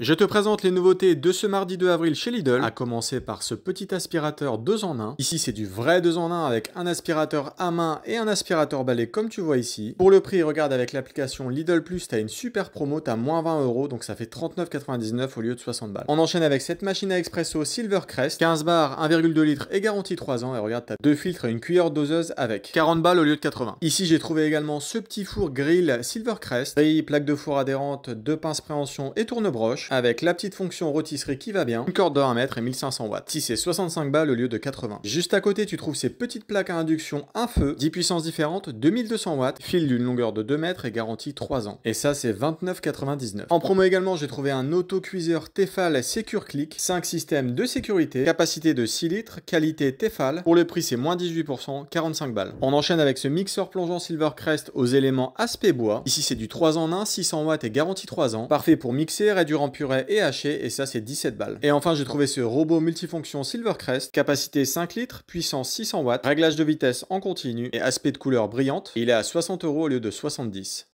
Je te présente les nouveautés de ce mardi 2 avril chez Lidl, à commencer par ce petit aspirateur 2 en 1. Ici, c'est du vrai 2 en 1 avec un aspirateur à main et un aspirateur balai comme tu vois ici. Pour le prix, regarde avec l'application Lidl Plus, t'as une super promo, t'as moins 20 euros, donc ça fait 39,99 au lieu de 60 balles. On enchaîne avec cette machine à expresso Silvercrest, 15 bars, 1,2 litres et garantie 3 ans. Et regarde, t'as deux filtres et une cuillère doseuse avec 40 balles au lieu de 80. Ici, j'ai trouvé également ce petit four grill Silvercrest, plaque de four adhérente, deux pinces préhension et tournebroche avec la petite fonction rôtisserie qui va bien, une corde de 1 mètre et 1500 watts. Si c'est 65 balles au lieu de 80. Juste à côté, tu trouves ces petites plaques à induction, un feu, 10 puissances différentes, 2200 watts, fil d'une longueur de 2 mètres et garantie 3 ans. Et ça, c'est 29,99. En promo également, j'ai trouvé un autocuiseur Tefal Secure Click, 5 systèmes de sécurité, capacité de 6 litres, qualité Tefal. Pour le prix, c'est moins 18%, 45 balles. On enchaîne avec ce mixeur plongeant Silvercrest aux éléments aspect bois. Ici, c'est du 3 en 1, 600 watts et garantie 3 ans. Parfait pour mixer, réduire en purée et haché, et ça c'est 17 balles. Et enfin j'ai trouvé ce robot multifonction Silvercrest, capacité 5 litres, puissance 600 watts, réglage de vitesse en continu et aspect de couleur brillante, il est à 60 euros au lieu de 70.